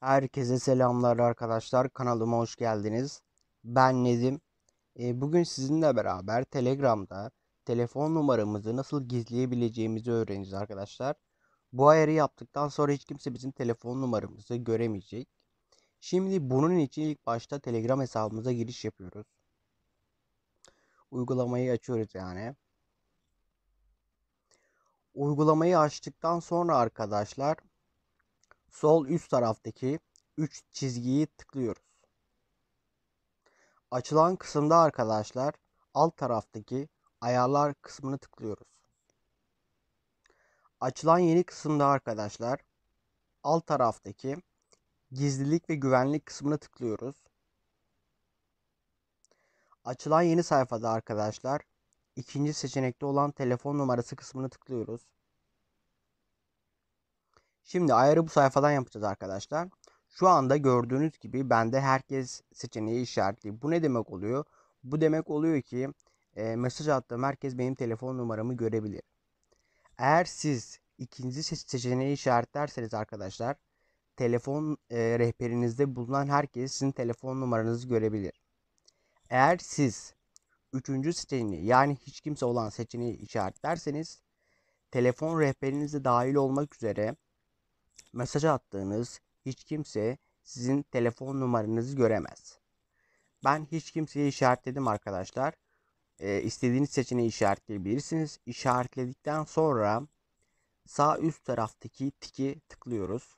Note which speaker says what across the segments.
Speaker 1: Herkese selamlar arkadaşlar. Kanalıma hoş geldiniz. Ben Nedim. Ee, bugün sizinle beraber Telegram'da telefon numaramızı nasıl gizleyebileceğimizi öğreneceğiz arkadaşlar. Bu ayarı yaptıktan sonra hiç kimse bizim telefon numaramızı göremeyecek. Şimdi bunun için ilk başta Telegram hesabımıza giriş yapıyoruz. Uygulamayı açıyoruz yani. Uygulamayı açtıktan sonra arkadaşlar Sol üst taraftaki 3 çizgiyi tıklıyoruz. Açılan kısımda arkadaşlar alt taraftaki ayarlar kısmını tıklıyoruz. Açılan yeni kısımda arkadaşlar alt taraftaki gizlilik ve güvenlik kısmına tıklıyoruz. Açılan yeni sayfada arkadaşlar ikinci seçenekte olan telefon numarası kısmını tıklıyoruz. Şimdi ayarı bu sayfadan yapacağız arkadaşlar. Şu anda gördüğünüz gibi bende herkes seçeneği işaretli. Bu ne demek oluyor? Bu demek oluyor ki e, mesaj attığım herkes benim telefon numaramı görebilir. Eğer siz ikinci seçeneği işaretlerseniz arkadaşlar telefon e, rehberinizde bulunan herkes sizin telefon numaranızı görebilir. Eğer siz üçüncü seçeneği yani hiç kimse olan seçeneği işaretlerseniz telefon rehberinizde dahil olmak üzere mesaj attığınız hiç kimse sizin telefon numaranızı göremez. Ben hiç kimseye işaretledim arkadaşlar. E, istediğiniz seçeneği işaretleyebilirsiniz. İşaretledikten sonra sağ üst taraftaki tiki tıklıyoruz.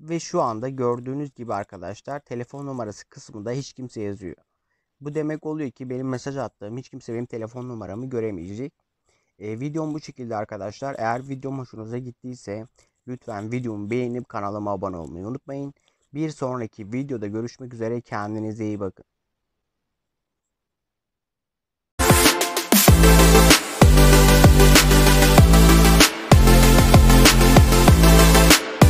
Speaker 1: Ve şu anda gördüğünüz gibi arkadaşlar telefon numarası kısmında hiç kimse yazıyor. Bu demek oluyor ki benim mesaj attığım hiç kimse benim telefon numaramı göremeyecek. E, videom bu şekilde arkadaşlar. Eğer videom hoşunuza gittiyse lütfen videomu beğenip kanalıma abone olmayı unutmayın. Bir sonraki videoda görüşmek üzere. Kendinize iyi bakın.